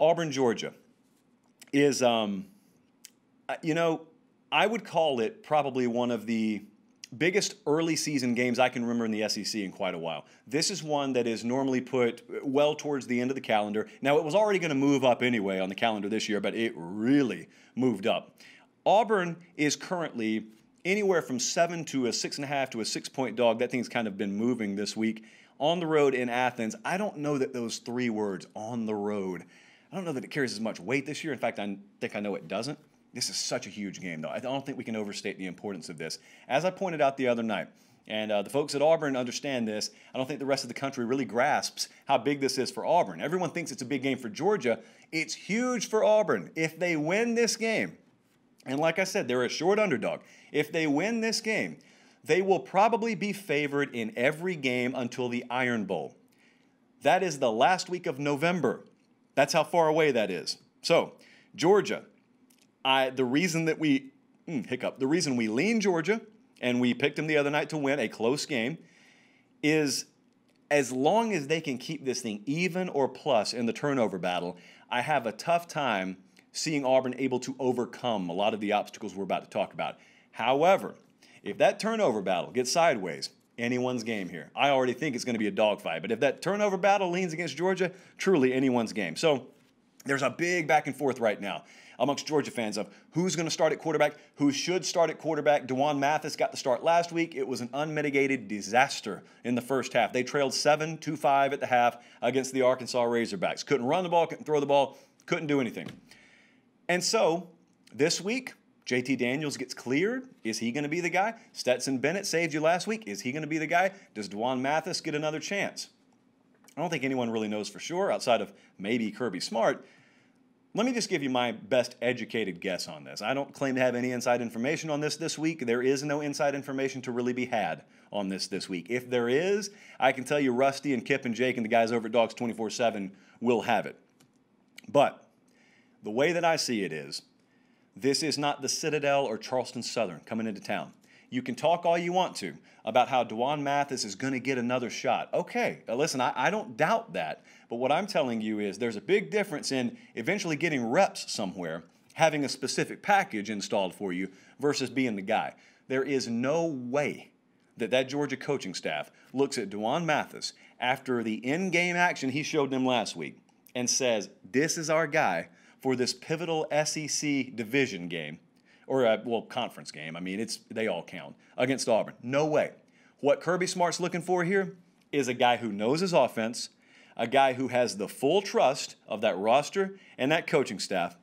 Auburn, Georgia, is, um, uh, you know, I would call it probably one of the biggest early season games I can remember in the SEC in quite a while. This is one that is normally put uh, well towards the end of the calendar. Now, it was already going to move up anyway on the calendar this year, but it really moved up. Auburn is currently anywhere from seven to a six and a half to a six point dog. That thing's kind of been moving this week. On the road in Athens, I don't know that those three words, on the road, I don't know that it carries as much weight this year. In fact, I think I know it doesn't. This is such a huge game, though. I don't think we can overstate the importance of this. As I pointed out the other night, and uh, the folks at Auburn understand this. I don't think the rest of the country really grasps how big this is for Auburn. Everyone thinks it's a big game for Georgia. It's huge for Auburn. If they win this game, and like I said, they're a short underdog. If they win this game, they will probably be favored in every game until the Iron Bowl. That is the last week of November. That's how far away that is. So, Georgia, I, the reason that we, mm, hiccup, the reason we lean Georgia and we picked them the other night to win a close game is as long as they can keep this thing even or plus in the turnover battle, I have a tough time seeing Auburn able to overcome a lot of the obstacles we're about to talk about. However, if that turnover battle gets sideways, anyone's game here. I already think it's going to be a dogfight, but if that turnover battle leans against Georgia, truly anyone's game. So there's a big back and forth right now amongst Georgia fans of who's going to start at quarterback, who should start at quarterback. Dewan Mathis got the start last week. It was an unmitigated disaster in the first half. They trailed 7 to 5 at the half against the Arkansas Razorbacks. Couldn't run the ball, couldn't throw the ball, couldn't do anything. And so this week, JT Daniels gets cleared. Is he going to be the guy? Stetson Bennett saved you last week. Is he going to be the guy? Does Dwan Mathis get another chance? I don't think anyone really knows for sure outside of maybe Kirby Smart. Let me just give you my best educated guess on this. I don't claim to have any inside information on this this week. There is no inside information to really be had on this this week. If there is, I can tell you Rusty and Kip and Jake and the guys over at Dogs 24 7 will have it. But the way that I see it is this is not the Citadel or Charleston Southern coming into town. You can talk all you want to about how Dewan Mathis is going to get another shot. Okay, uh, listen, I, I, don't doubt that. But what I'm telling you is there's a big difference in eventually getting reps somewhere, having a specific package installed for you, versus being the guy. There is no way that that Georgia coaching staff looks at Dewan Mathis after the in game action he showed them last week and says, This is our guy for this pivotal SEC division game, or uh, well, conference game. I mean, it's they all count against Auburn. No way. What Kirby Smart's looking for here is a guy who knows his offense, a guy who has the full trust of that roster and that coaching staff.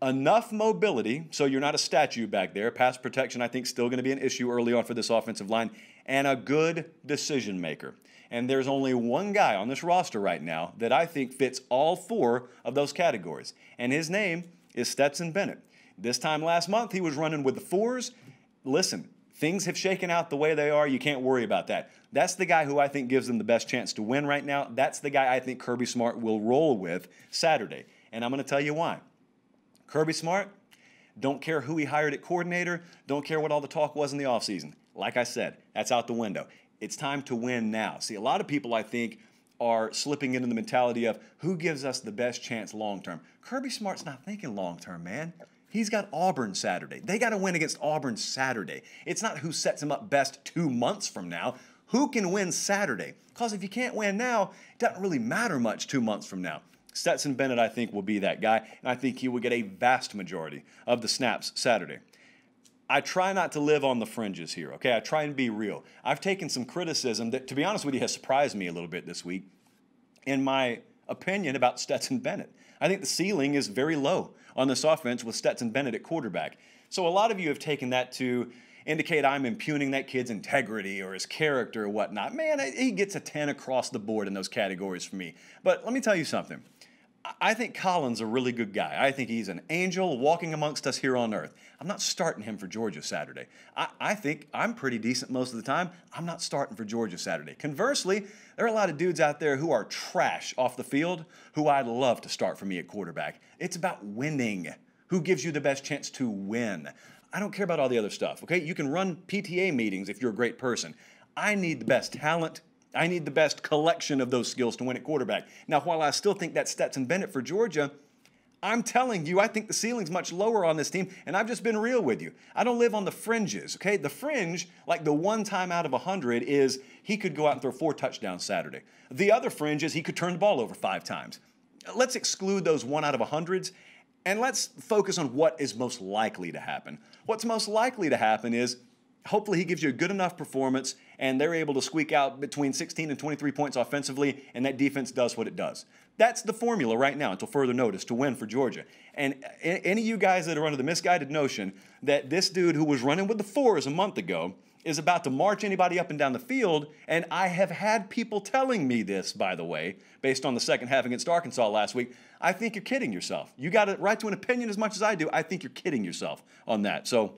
Enough mobility, so you're not a statue back there. Pass protection, I think, still going to be an issue early on for this offensive line, and a good decision maker. And there's only one guy on this roster right now that I think fits all four of those categories. And his name is Stetson Bennett. This time last month, he was running with the fours. Listen, things have shaken out the way they are. You can't worry about that. That's the guy who I think gives them the best chance to win right now. That's the guy I think Kirby Smart will roll with Saturday. And I'm going to tell you why. Kirby Smart, don't care who he hired at coordinator, don't care what all the talk was in the offseason. Like I said, that's out the window. It's time to win now. See, a lot of people, I think, are slipping into the mentality of who gives us the best chance long term. Kirby Smart's not thinking long term, man. He's got Auburn Saturday. They got to win against Auburn Saturday. It's not who sets him up best two months from now. Who can win Saturday? Because if you can't win now, it doesn't really matter much two months from now. Stetson Bennett, I think, will be that guy, and I think he will get a vast majority of the snaps Saturday. I try not to live on the fringes here, okay? I try and be real. I've taken some criticism that, to be honest with you, has surprised me a little bit this week in my opinion about Stetson Bennett. I think the ceiling is very low on this offense with Stetson Bennett at quarterback. So a lot of you have taken that to indicate I'm impugning that kid's integrity or his character or whatnot. Man, he gets a 10 across the board in those categories for me. But let me tell you something. I think Colin's a really good guy. I think he's an angel walking amongst us here on earth. I'm not starting him for Georgia Saturday. I, I, think I'm pretty decent most of the time. I'm not starting for Georgia Saturday. Conversely, there are a lot of dudes out there who are trash off the field who I'd love to start for me at quarterback. It's about winning. Who gives you the best chance to win? I don't care about all the other stuff, okay? You can run PTA meetings if you're a great person. I need the best talent I need the best collection of those skills to win at quarterback. Now, while I still think that's Stetson Bennett for Georgia, I'm telling you, I think the ceiling's much lower on this team, and I've just been real with you. I don't live on the fringes, okay? The fringe, like the one time out of 100, is he could go out and throw four touchdowns Saturday. The other fringe is he could turn the ball over five times. Let's exclude those one out of 100s, and let's focus on what is most likely to happen. What's most likely to happen is hopefully he gives you a good enough performance and they're able to squeak out between 16 and 23 points offensively, and that defense does what it does. That's the formula right now, until further notice, to win for Georgia. And any of you guys that are under the misguided notion that this dude who was running with the fours a month ago is about to march anybody up and down the field, and I have had people telling me this, by the way, based on the second half against Arkansas last week. I think you're kidding yourself. You got a right to an opinion as much as I do. I think you're kidding yourself on that. So,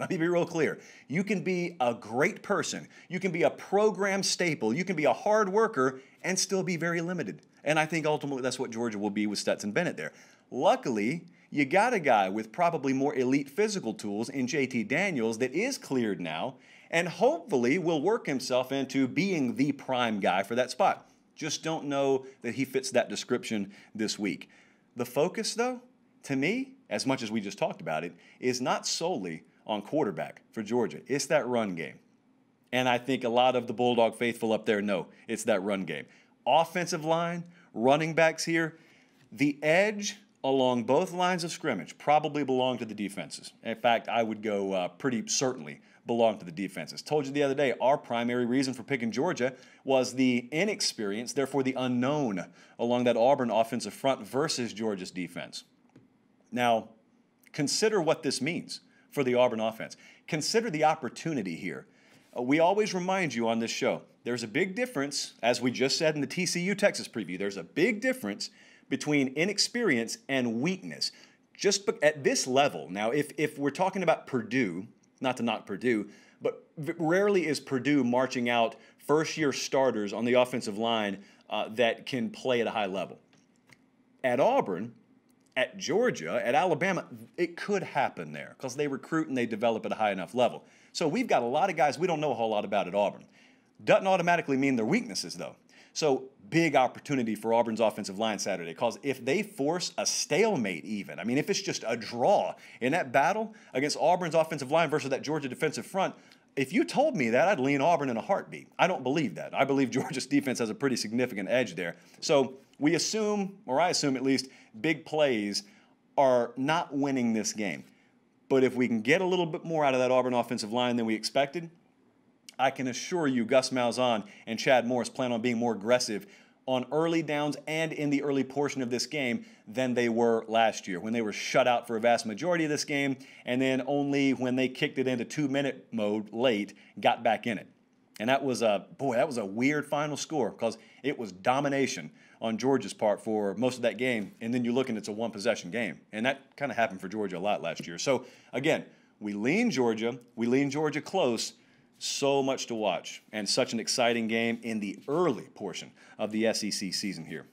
let me be real clear. You can be a great person, you can be a program staple, you can be a hard worker, and still be very limited. And I think ultimately that's what Georgia will be with Stetson Bennett there. Luckily, you got a guy with probably more elite physical tools in JT Daniels that is cleared now and hopefully will work himself into being the prime guy for that spot. Just don't know that he fits that description this week. The focus, though, to me, as much as we just talked about it, is not solely on quarterback for Georgia. It's that run game. And I think a lot of the Bulldog faithful up there know it's that run game. Offensive line, running backs here, the edge along both lines of scrimmage probably belong to the defenses. In fact, I would go uh, pretty certainly belong to the defenses. Told you the other day, our primary reason for picking Georgia was the inexperience, therefore the unknown along that Auburn offensive front versus Georgia's defense. Now, consider what this means for the Auburn offense. Consider the opportunity here. Uh, we always remind you on this show there's a big difference, as we just said in the TCU Texas preview, there's a big difference between inexperience and weakness. Just at this level, now, if, if we're talking about Purdue, not to knock Purdue, but rarely is Purdue marching out first year starters on the offensive line uh, that can play at a high level. At Auburn, at Georgia, at Alabama, it could happen there because they recruit and they develop at a high enough level. So we've got a lot of guys we don't know a whole lot about at Auburn. Doesn't automatically mean they're weaknesses, though. So big opportunity for Auburn's offensive line Saturday because if they force a stalemate, even, I mean, if it's just a draw in that battle against Auburn's offensive line versus that Georgia defensive front, if you told me that, I'd lean Auburn in a heartbeat. I don't believe that. I believe Georgia's defense has a pretty significant edge there. So we assume, or I assume at least, big plays are not winning this game. But if we can get a little bit more out of that Auburn offensive line than we expected, I can assure you Gus Malzahn and Chad Morris plan on being more aggressive on early downs and in the early portion of this game than they were last year when they were shut out for a vast majority of this game and then only when they kicked it into two minute mode late got back in it. And that was a boy, that was a weird final score because it was domination on Georgia's part for most of that game. And then you look and it's a one possession game. And that kind of happened for Georgia a lot last year. So again, we lean Georgia, we lean Georgia close, so much to watch and such an exciting game in the early portion of the SEC season here.